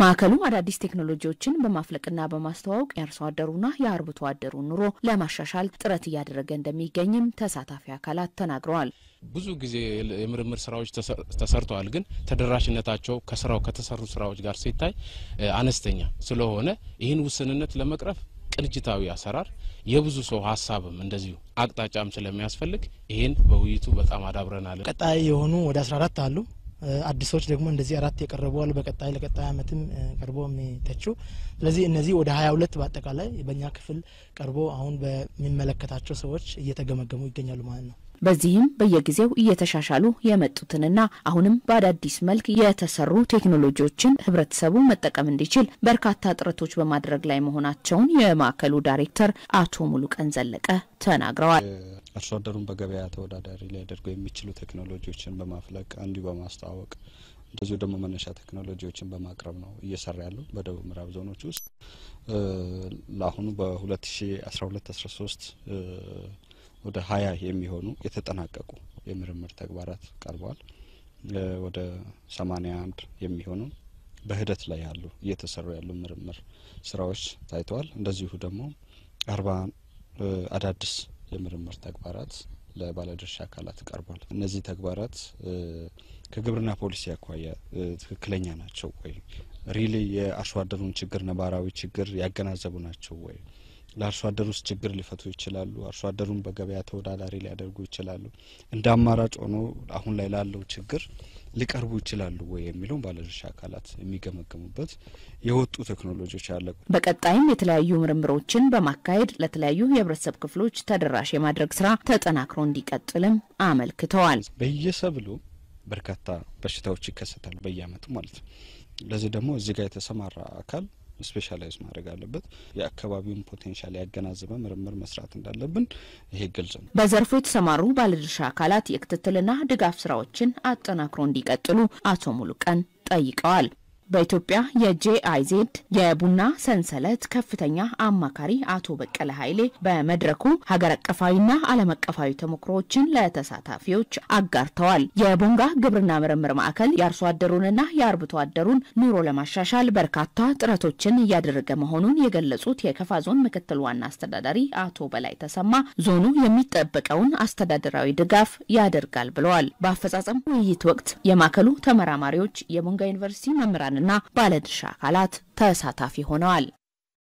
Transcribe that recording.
ማዕከሉ አዳዲስ ቴክኖሎጂዎችን በማፍለቅና በማስተዋወቅ የአርሶ አደሩና የአርብቶ አደሩ ኑሮ ለማሻሻል ጥረት እያደረገ እንደሚገኝም ተሳታፊ አካላት ተናግረዋል። ብዙ ጊዜ የምርምር ስራዎች ተሰርተዋል፣ ግን ተደራሽነታቸው ከስራው ከተሰሩ ስራዎች ጋር ሲታይ አነስተኛ ስለሆነ ይህን ውስንነት ለመቅረፍ ቅንጅታዊ አሰራር የብዙ ሰው ሀሳብም እንደዚሁ አቅጣጫም ስለሚያስፈልግ ይህን በውይይቱ በጣም አዳብረናል። ቀጣይ የሆኑ ወደ 14 አሉ አዲሶች ደግሞ እንደዚህ አራት የቀረበዋል። በቀጣይ ለቀጣይ አመትም ቀርቦ የሚተቹ ስለዚህ እነዚህ ወደ ሀያ ሁለት በአጠቃላይ በእኛ ክፍል ቀርቦ አሁን በሚመለከታቸው ሰዎች እየተገመገሙ ይገኛሉ ማለት ነው። በዚህም በየጊዜው እየተሻሻሉ የመጡትንና አሁንም በአዳዲስ መልክ የተሰሩ ቴክኖሎጂዎችን ህብረተሰቡ መጠቀም እንዲችል በርካታ ጥረቶች በማድረግ ላይ መሆናቸውን የማዕከሉ ዳይሬክተር አቶ ሙሉቀን ዘለቀ ተናግረዋል። አርሶ አደሩን በገበያ ተወዳዳሪ ሊያደርገው የሚችሉ ቴክኖሎጂዎችን በማፍለቅ እንዲሁ በማስተዋወቅ እንደዚሁ ደግሞ መነሻ ቴክኖሎጂዎችን በማቅረብ ነው እየሰራ ያሉ። በደቡብ ምዕራብ ዞኖች ውስጥ ለአሁኑ በ2012/13 ወደ ሀያ የሚሆኑ የተጠናቀቁ የምርምር ተግባራት ቀርበዋል። ወደ 81 የሚሆኑ በሂደት ላይ ያሉ እየተሰሩ ያሉ ምርምር ስራዎች ታይተዋል። እንደዚሁ ደግሞ አርባ አዳዲስ የምርምር ተግባራት ለባለድርሻ አካላት ቀርቧል። እነዚህ ተግባራት ከግብርና ፖሊሲ አኳያ ትክክለኛ ናቸው ወይ? ሪሊ የአርሶ አደሩን ችግር ነባራዊ ችግር ያገናዘቡ ናቸው ወይ? ለአርሶ አደር ውስጥ ችግር ሊፈቱ ይችላሉ። አርሶ አደሩን በገበያ ተወዳዳሪ ሊያደርጉ ይችላሉ። እንደ አማራጭ ሆኖ አሁን ላይ ላለው ችግር ሊቀርቡ ይችላሉ ወይ የሚለውን ባለድርሻ አካላት የሚገመገሙበት የወጡ ቴክኖሎጂዎች ያለቁ። በቀጣይም የተለያዩ ምርምሮችን በማካሄድ ለተለያዩ የህብረተሰብ ክፍሎች ተደራሽ የማድረግ ስራ ተጠናክሮ እንዲቀጥልም አመልክተዋል። በየሰብሉ በርካታ በሽታዎች ይከሰታሉ በየአመቱ ማለት ነው። ለዚህ ደግሞ እዚህ ጋር የተሰማራ አካል ስፔሻላይዝ ማድረግ አለበት። የአካባቢውን ፖቴንሻል ያገናዘበ ምርምር መስራት እንዳለብን ይሄ ግልጽ ነው። በዘርፉ የተሰማሩ ባለድርሻ አካላት የክትትልና ድጋፍ ስራዎችን አጠናክሮ እንዲቀጥሉ አቶ ሙሉቀን ጠይቀዋል። በኢትዮጵያ የጄአይዜድ የቡና ሰንሰለት ከፍተኛ አማካሪ አቶ በቀለ ኃይሌ በመድረኩ ሀገር አቀፋዊና ዓለም አቀፋዊ ተሞክሮዎችን ለተሳታፊዎች አጋርተዋል። የቦንጋ ግብርና ምርምር ማዕከል የአርሶ አደሩንና የአርብቶ አደሩን ኑሮ ለማሻሻል በርካታ ጥረቶችን እያደረገ መሆኑን የገለጹት የከፋ ዞን ምክትል ዋና አስተዳዳሪ አቶ በላይ ተሰማ ዞኑ የሚጠበቀውን አስተዳደራዊ ድጋፍ ያደርጋል ብለዋል። በአፈጻጸም ውይይት ወቅት የማዕከሉ ተመራማሪዎች፣ የቦንጋ ዩኒቨርሲቲ መምህራን ባለድርሻ አካላት ተሳታፊ ሆነዋል።